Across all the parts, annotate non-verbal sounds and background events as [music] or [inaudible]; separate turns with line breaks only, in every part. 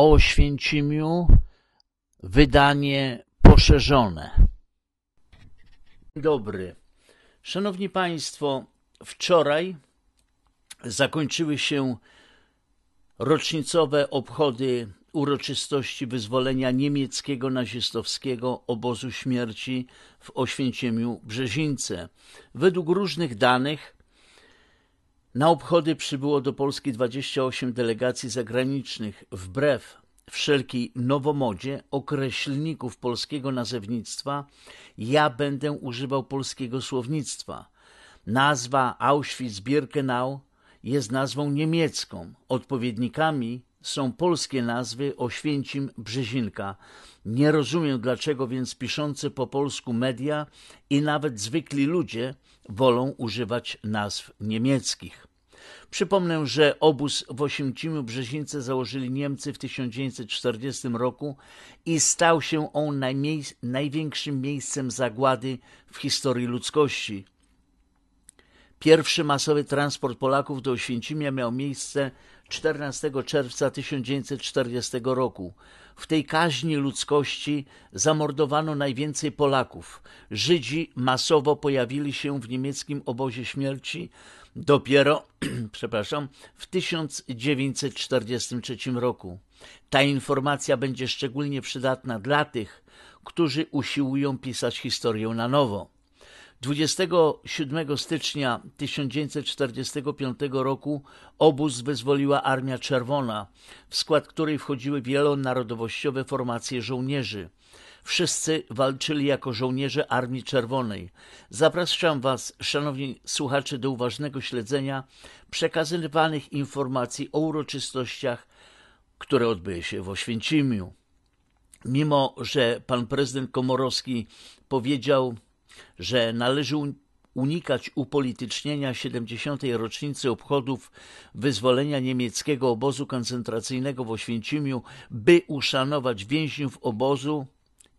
o Oświęcimiu, wydanie poszerzone. Dobry. Szanowni Państwo, wczoraj zakończyły się rocznicowe obchody uroczystości wyzwolenia niemieckiego nazistowskiego obozu śmierci w Oświęcimiu Brzezińce. Według różnych danych na obchody przybyło do Polski 28 delegacji zagranicznych, wbrew wszelkiej nowomodzie określników polskiego nazewnictwa, ja będę używał polskiego słownictwa. Nazwa Auschwitz-Birkenau jest nazwą niemiecką. Odpowiednikami są polskie nazwy Oświęcim Brzezinka. Nie rozumiem dlaczego więc piszące po polsku media i nawet zwykli ludzie wolą używać nazw niemieckich. Przypomnę, że obóz w Osiemcimiu Brzezince założyli Niemcy w 1940 roku i stał się on największym miejscem zagłady w historii ludzkości – Pierwszy masowy transport Polaków do Oświęcimia miał miejsce 14 czerwca 1940 roku. W tej kaźni ludzkości zamordowano najwięcej Polaków. Żydzi masowo pojawili się w niemieckim obozie śmierci dopiero [clears throat] przepraszam, w 1943 roku. Ta informacja będzie szczególnie przydatna dla tych, którzy usiłują pisać historię na nowo. 27 stycznia 1945 roku obóz wyzwoliła Armia Czerwona, w skład której wchodziły wielonarodowościowe formacje żołnierzy. Wszyscy walczyli jako żołnierze Armii Czerwonej. Zapraszam Was, szanowni słuchacze, do uważnego śledzenia przekazywanych informacji o uroczystościach, które odbyły się w Oświęcimiu. Mimo, że pan prezydent Komorowski powiedział, że należy unikać upolitycznienia 70. rocznicy obchodów wyzwolenia niemieckiego obozu koncentracyjnego w Oświęcimiu, by uszanować więźniów obozu,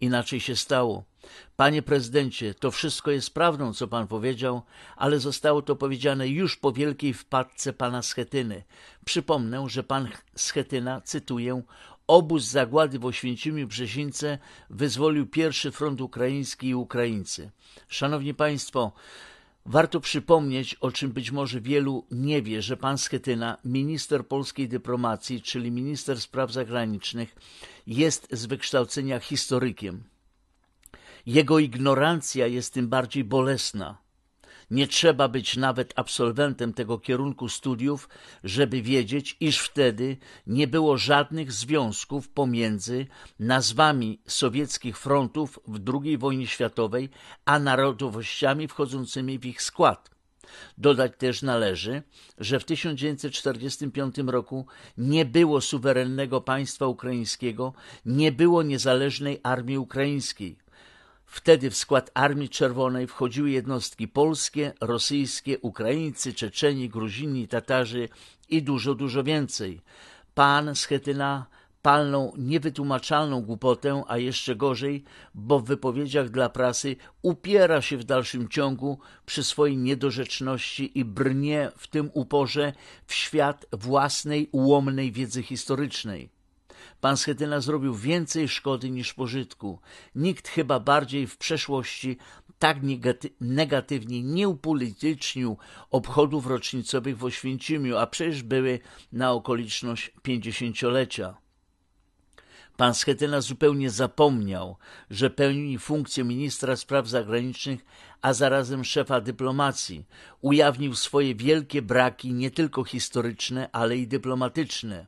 inaczej się stało. Panie prezydencie, to wszystko jest prawdą, co pan powiedział, ale zostało to powiedziane już po wielkiej wpadce pana Schetyny. Przypomnę, że pan Schetyna, cytuję, Obóz zagłady w Oświęcimiu Brzezińce wyzwolił pierwszy front ukraiński i Ukraińcy. Szanowni Państwo, Warto przypomnieć, o czym być może wielu nie wie, że pan Schetyna, minister polskiej dyplomacji, czyli minister spraw zagranicznych, jest z wykształcenia historykiem. Jego ignorancja jest tym bardziej bolesna. Nie trzeba być nawet absolwentem tego kierunku studiów, żeby wiedzieć, iż wtedy nie było żadnych związków pomiędzy nazwami sowieckich frontów w II wojnie światowej a narodowościami wchodzącymi w ich skład. Dodać też należy, że w 1945 roku nie było suwerennego państwa ukraińskiego, nie było niezależnej armii ukraińskiej. Wtedy w skład Armii Czerwonej wchodziły jednostki polskie, rosyjskie, Ukraińcy, Czeczeni, Gruzini, Tatarzy i dużo, dużo więcej. Pan Schetyna palną, niewytłumaczalną głupotę, a jeszcze gorzej, bo w wypowiedziach dla prasy upiera się w dalszym ciągu przy swojej niedorzeczności i brnie w tym uporze w świat własnej ułomnej wiedzy historycznej. Pan Schetyna zrobił więcej szkody niż pożytku. Nikt chyba bardziej w przeszłości tak negatywnie nie upolitycznił obchodów rocznicowych w Oświęcimiu, a przecież były na okoliczność pięćdziesięciolecia. Pan Schetyna zupełnie zapomniał, że pełni funkcję ministra spraw zagranicznych, a zarazem szefa dyplomacji. Ujawnił swoje wielkie braki, nie tylko historyczne, ale i dyplomatyczne.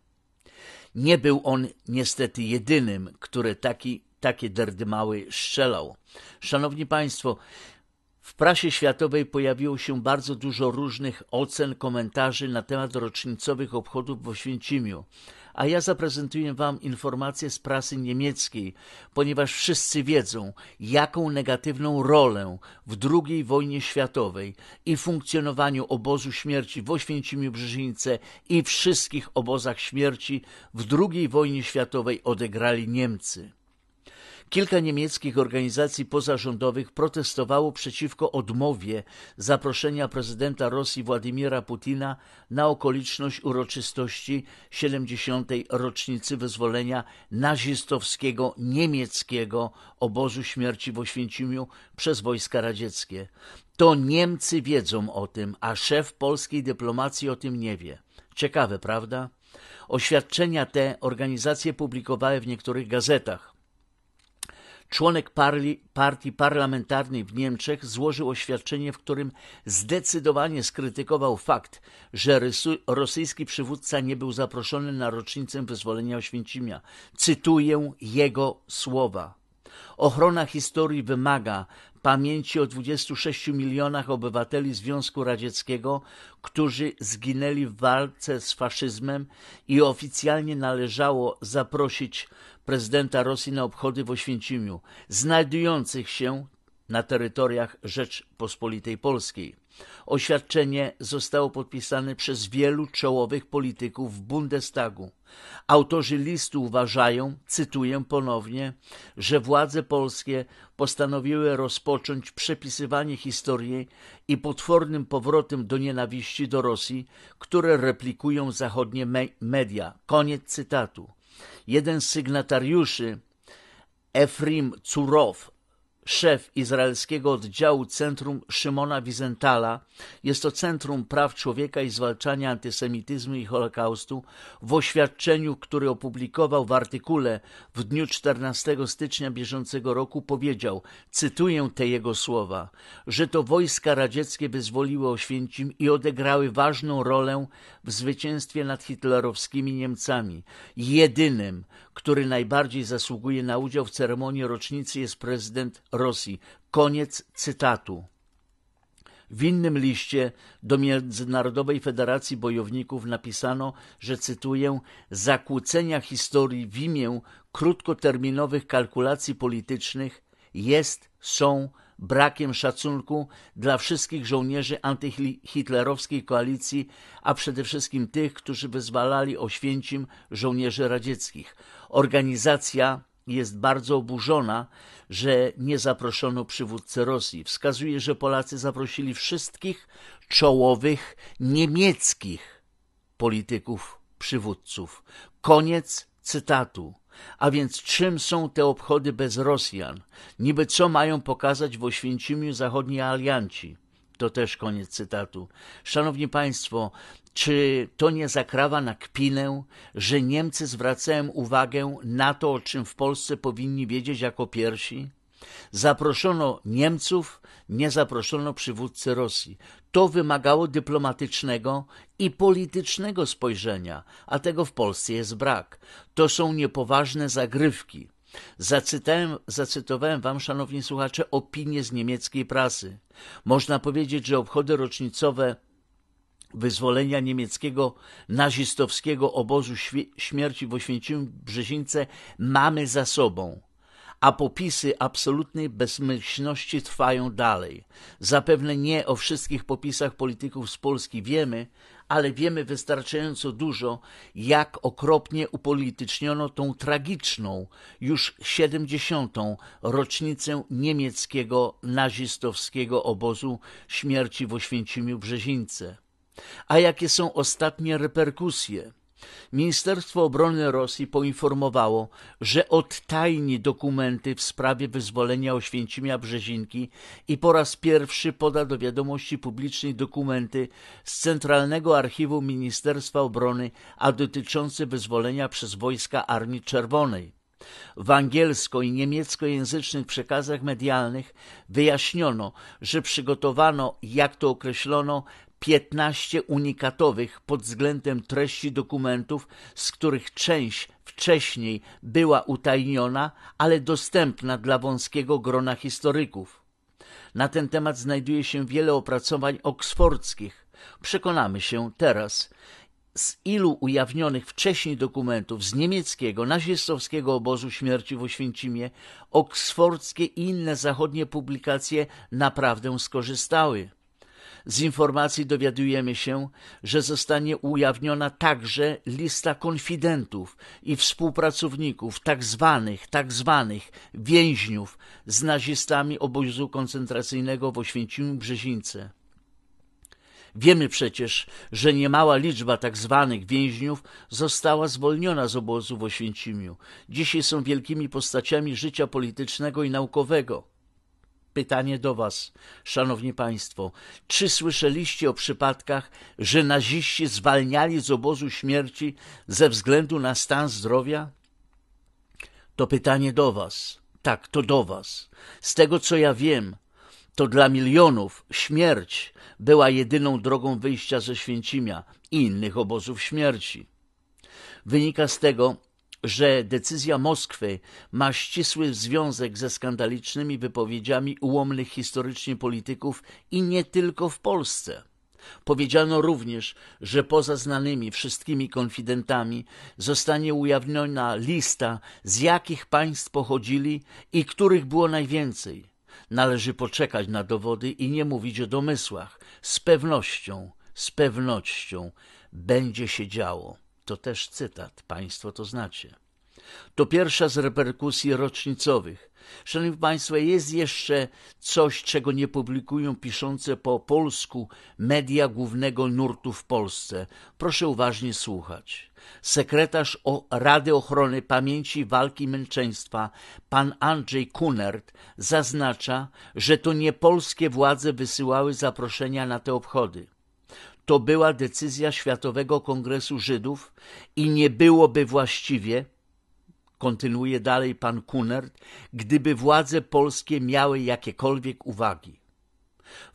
Nie był on niestety jedynym, który taki, takie derdymały strzelał. Szanowni Państwo, w prasie światowej pojawiło się bardzo dużo różnych ocen, komentarzy na temat rocznicowych obchodów w Oświęcimiu a ja zaprezentuję Wam informacje z prasy niemieckiej, ponieważ wszyscy wiedzą, jaką negatywną rolę w II wojnie światowej i funkcjonowaniu obozu śmierci w Oświęcimiu Brzezińce i wszystkich obozach śmierci w II wojnie światowej odegrali Niemcy. Kilka niemieckich organizacji pozarządowych protestowało przeciwko odmowie zaproszenia prezydenta Rosji Władimira Putina na okoliczność uroczystości 70. rocznicy wyzwolenia nazistowskiego niemieckiego obozu śmierci w Oświęcimiu przez wojska radzieckie. To Niemcy wiedzą o tym, a szef polskiej dyplomacji o tym nie wie. Ciekawe, prawda? Oświadczenia te organizacje publikowały w niektórych gazetach. Członek partii parlamentarnej w Niemczech złożył oświadczenie, w którym zdecydowanie skrytykował fakt, że rosyjski przywódca nie był zaproszony na rocznicę wyzwolenia Oświęcimia. Cytuję jego słowa. Ochrona historii wymaga pamięci o 26 milionach obywateli Związku Radzieckiego, którzy zginęli w walce z faszyzmem i oficjalnie należało zaprosić prezydenta Rosji na obchody w Oświęcimiu, znajdujących się na terytoriach Rzeczpospolitej Polskiej. Oświadczenie zostało podpisane przez wielu czołowych polityków w Bundestagu. Autorzy listu uważają, cytuję ponownie, że władze polskie postanowiły rozpocząć przepisywanie historii i potwornym powrotem do nienawiści do Rosji, które replikują zachodnie me media. Koniec cytatu. Jeden z sygnatariuszy Efrim Curow szef izraelskiego oddziału Centrum Szymona Wizentala. Jest to Centrum Praw Człowieka i Zwalczania Antysemityzmu i Holokaustu. W oświadczeniu, które opublikował w artykule w dniu 14 stycznia bieżącego roku powiedział, cytuję te jego słowa, że to wojska radzieckie wyzwoliły Oświęcim i odegrały ważną rolę w zwycięstwie nad hitlerowskimi Niemcami. Jedynym, który najbardziej zasługuje na udział w ceremonii rocznicy, jest prezydent Rosji. Koniec cytatu. W innym liście do Międzynarodowej Federacji Bojowników napisano, że cytuję: Zakłócenia historii w imię krótkoterminowych kalkulacji politycznych jest, są brakiem szacunku dla wszystkich żołnierzy antyhitlerowskiej koalicji, a przede wszystkim tych, którzy wyzwalali Oświęcim żołnierzy radzieckich. Organizacja jest bardzo oburzona, że nie zaproszono przywódcy Rosji. Wskazuje, że Polacy zaprosili wszystkich czołowych niemieckich polityków przywódców. Koniec cytatu. A więc czym są te obchody bez Rosjan? Niby co mają pokazać w Oświęcimiu zachodni alianci? To też koniec cytatu. Szanowni Państwo, czy to nie zakrawa na kpinę, że Niemcy zwracają uwagę na to, o czym w Polsce powinni wiedzieć jako pierwsi? Zaproszono Niemców, nie zaproszono przywódcy Rosji. To wymagało dyplomatycznego i politycznego spojrzenia, a tego w Polsce jest brak. To są niepoważne zagrywki. Zacytałem, zacytowałem wam, szanowni słuchacze, opinie z niemieckiej prasy. Można powiedzieć, że obchody rocznicowe wyzwolenia niemieckiego nazistowskiego obozu śmierci w Oświęcimiu Brzezińce mamy za sobą a popisy absolutnej bezmyślności trwają dalej. Zapewne nie o wszystkich popisach polityków z Polski wiemy, ale wiemy wystarczająco dużo, jak okropnie upolityczniono tą tragiczną, już 70. rocznicę niemieckiego nazistowskiego obozu śmierci w Oświęcimiu Brzezińce. A jakie są ostatnie reperkusje? Ministerstwo Obrony Rosji poinformowało, że odtajni dokumenty w sprawie wyzwolenia Oświęcimia Brzezinki i po raz pierwszy poda do wiadomości publicznej dokumenty z Centralnego Archiwum Ministerstwa Obrony, a dotyczące wyzwolenia przez wojska Armii Czerwonej. W angielsko i niemieckojęzycznych przekazach medialnych wyjaśniono, że przygotowano, jak to określono, 15 unikatowych pod względem treści dokumentów, z których część wcześniej była utajniona, ale dostępna dla wąskiego grona historyków. Na ten temat znajduje się wiele opracowań oksfordzkich. Przekonamy się teraz, z ilu ujawnionych wcześniej dokumentów z niemieckiego, nazistowskiego obozu śmierci w Oświęcimie, oksfordzkie i inne zachodnie publikacje naprawdę skorzystały. Z informacji dowiadujemy się, że zostanie ujawniona także lista konfidentów i współpracowników tak zwanych, tak zwanych więźniów z nazistami obozu koncentracyjnego w Oświęcimiu Brzezińce. Wiemy przecież, że niemała liczba tak zwanych więźniów została zwolniona z obozu w Oświęcimiu. Dzisiaj są wielkimi postaciami życia politycznego i naukowego – pytanie do Was, Szanowni Państwo. Czy słyszeliście o przypadkach, że naziści zwalniali z obozu śmierci ze względu na stan zdrowia? To pytanie do Was. Tak, to do Was. Z tego co ja wiem, to dla milionów śmierć była jedyną drogą wyjścia ze Święcimia i innych obozów śmierci. Wynika z tego, że decyzja Moskwy ma ścisły związek ze skandalicznymi wypowiedziami ułomnych historycznie polityków i nie tylko w Polsce. Powiedziano również, że poza znanymi wszystkimi konfidentami zostanie ujawniona lista, z jakich państw pochodzili i których było najwięcej. Należy poczekać na dowody i nie mówić o domysłach. Z pewnością, z pewnością będzie się działo. To też cytat, Państwo to znacie. To pierwsza z reperkusji rocznicowych. Szanowni Państwo, jest jeszcze coś, czego nie publikują piszące po polsku media głównego nurtu w Polsce. Proszę uważnie słuchać. Sekretarz Rady Ochrony Pamięci Walki i Męczeństwa, pan Andrzej Kunert, zaznacza, że to nie polskie władze wysyłały zaproszenia na te obchody to była decyzja Światowego Kongresu Żydów i nie byłoby właściwie, kontynuuje dalej pan Kunert, gdyby władze polskie miały jakiekolwiek uwagi.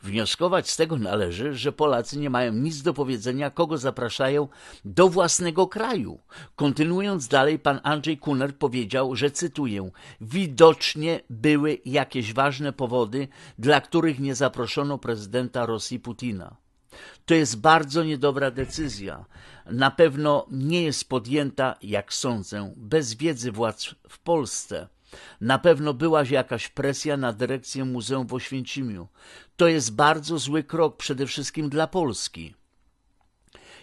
Wnioskować z tego należy, że Polacy nie mają nic do powiedzenia, kogo zapraszają do własnego kraju. Kontynuując dalej, pan Andrzej Kuner powiedział, że cytuję: Widocznie były jakieś ważne powody, dla których nie zaproszono prezydenta Rosji Putina. To jest bardzo niedobra decyzja. Na pewno nie jest podjęta, jak sądzę, bez wiedzy władz w Polsce. Na pewno była jakaś presja na dyrekcję Muzeum w Oświęcimiu. To jest bardzo zły krok przede wszystkim dla Polski.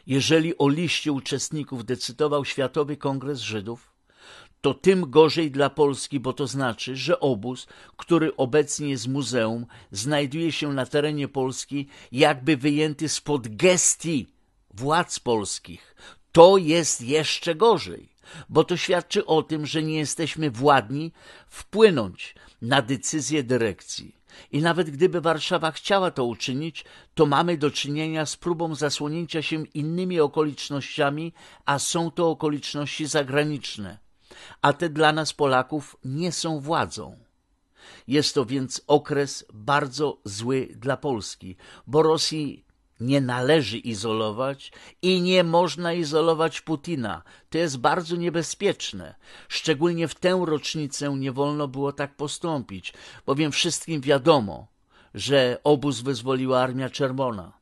Jeżeli o liście uczestników decydował Światowy Kongres Żydów, to tym gorzej dla Polski, bo to znaczy, że obóz, który obecnie jest muzeum, znajduje się na terenie Polski jakby wyjęty spod gestii władz polskich. To jest jeszcze gorzej, bo to świadczy o tym, że nie jesteśmy władni wpłynąć na decyzję dyrekcji. I nawet gdyby Warszawa chciała to uczynić, to mamy do czynienia z próbą zasłonięcia się innymi okolicznościami, a są to okoliczności zagraniczne a te dla nas Polaków nie są władzą. Jest to więc okres bardzo zły dla Polski, bo Rosji nie należy izolować i nie można izolować Putina. To jest bardzo niebezpieczne. Szczególnie w tę rocznicę nie wolno było tak postąpić, bowiem wszystkim wiadomo, że obóz wyzwoliła Armia Czerwona.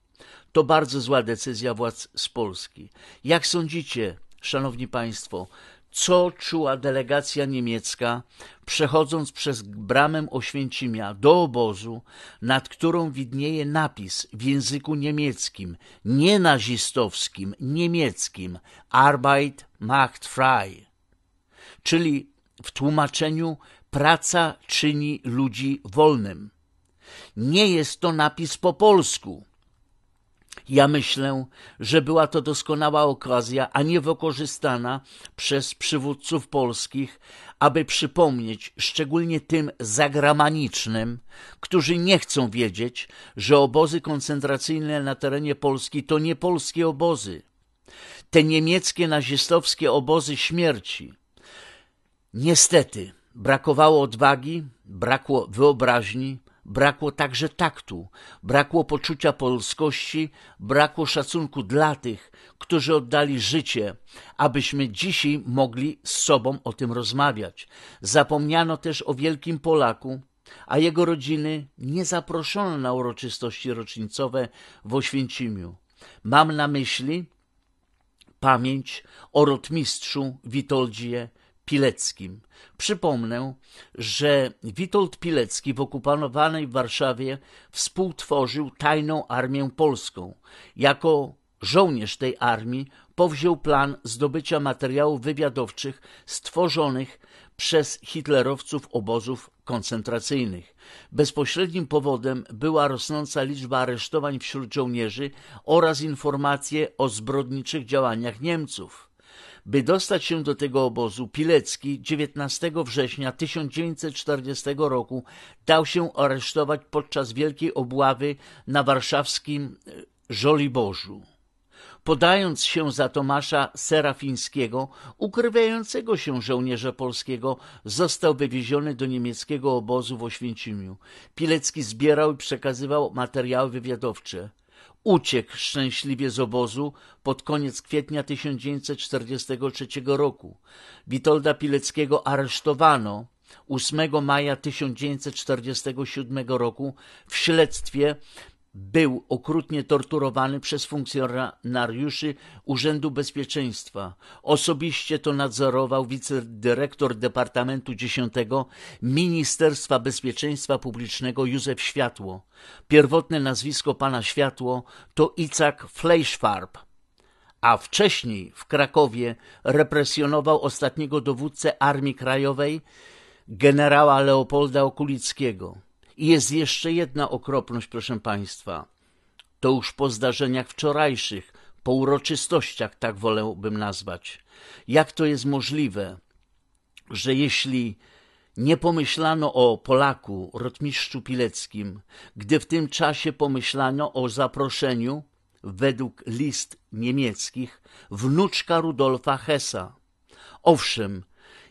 To bardzo zła decyzja władz z Polski. Jak sądzicie, szanowni państwo, co czuła delegacja niemiecka, przechodząc przez bramę Oświęcimia do obozu, nad którą widnieje napis w języku niemieckim, nie nazistowskim, niemieckim Arbeit macht frei, czyli w tłumaczeniu praca czyni ludzi wolnym. Nie jest to napis po polsku – ja myślę, że była to doskonała okazja, a nie wykorzystana przez przywódców polskich, aby przypomnieć szczególnie tym zagranicznym, którzy nie chcą wiedzieć, że obozy koncentracyjne na terenie Polski to nie polskie obozy. Te niemieckie nazistowskie obozy śmierci. Niestety, brakowało odwagi, brakło wyobraźni, Brakło także taktu, brakło poczucia polskości, brakło szacunku dla tych, którzy oddali życie, abyśmy dzisiaj mogli z sobą o tym rozmawiać. Zapomniano też o wielkim Polaku, a jego rodziny nie zaproszono na uroczystości rocznicowe w Oświęcimiu. Mam na myśli pamięć o rotmistrzu Witoldzie Pileckim. Przypomnę, że Witold Pilecki w okupowanej Warszawie współtworzył tajną armię polską. Jako żołnierz tej armii powziął plan zdobycia materiałów wywiadowczych stworzonych przez hitlerowców obozów koncentracyjnych. Bezpośrednim powodem była rosnąca liczba aresztowań wśród żołnierzy oraz informacje o zbrodniczych działaniach Niemców. By dostać się do tego obozu, Pilecki 19 września 1940 roku dał się aresztować podczas wielkiej obławy na warszawskim e, Żoliborzu podając się za Tomasza Serafińskiego, ukrywającego się żołnierza polskiego, został wywieziony do niemieckiego obozu w Oświęcimiu. Pilecki zbierał i przekazywał materiały wywiadowcze. Uciekł szczęśliwie z obozu pod koniec kwietnia 1943 roku. Witolda Pileckiego aresztowano 8 maja 1947 roku w śledztwie był okrutnie torturowany przez funkcjonariuszy Urzędu Bezpieczeństwa. Osobiście to nadzorował wicedyrektor Departamentu 10 Ministerstwa Bezpieczeństwa Publicznego Józef Światło. Pierwotne nazwisko pana Światło to Icak Fleischfarb a wcześniej w Krakowie represjonował ostatniego dowódcę Armii Krajowej generała Leopolda Okulickiego. I jest jeszcze jedna okropność, proszę Państwa. To już po zdarzeniach wczorajszych, po uroczystościach, tak wolałbym nazwać. Jak to jest możliwe, że jeśli nie pomyślano o Polaku, rotmistrzu Pileckim, gdy w tym czasie pomyślano o zaproszeniu, według list niemieckich, wnuczka Rudolfa Hesa. Owszem,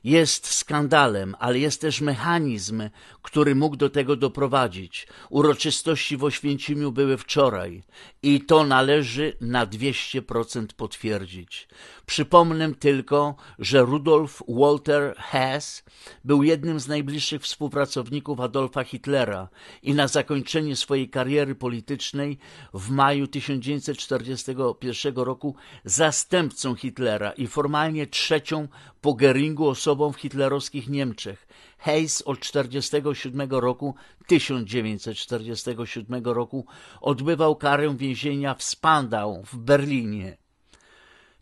jest skandalem, ale jest też mechanizm, który mógł do tego doprowadzić. Uroczystości w Oświęcimiu były wczoraj i to należy na 200% potwierdzić. Przypomnę tylko, że Rudolf Walter Hess był jednym z najbliższych współpracowników Adolfa Hitlera i na zakończenie swojej kariery politycznej w maju 1941 roku zastępcą Hitlera i formalnie trzecią po Geringu osobą osobą w hitlerowskich Niemczech. Hayes od 1947 roku, 1947 roku odbywał karę więzienia w Spandau w Berlinie.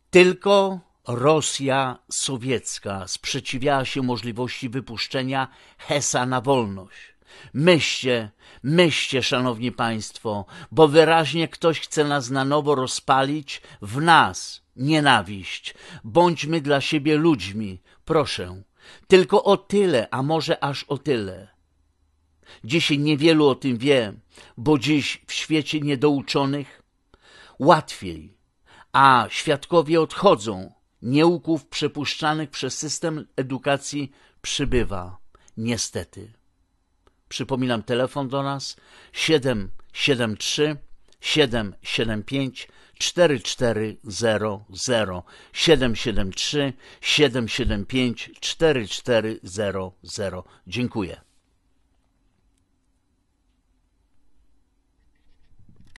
Tylko Rosja sowiecka sprzeciwiała się możliwości wypuszczenia Hesa na wolność. Myście, myście, szanowni państwo, bo wyraźnie ktoś chce nas na nowo rozpalić w nas – nienawiść. Bądźmy dla siebie ludźmi, Proszę, tylko o tyle, a może aż o tyle. Dzisiaj niewielu o tym wie, bo dziś w świecie niedouczonych łatwiej, a świadkowie odchodzą, nieuków przepuszczanych przez system edukacji przybywa, niestety. Przypominam telefon do nas 773 775 4400 773 775 4400. Dziękuję.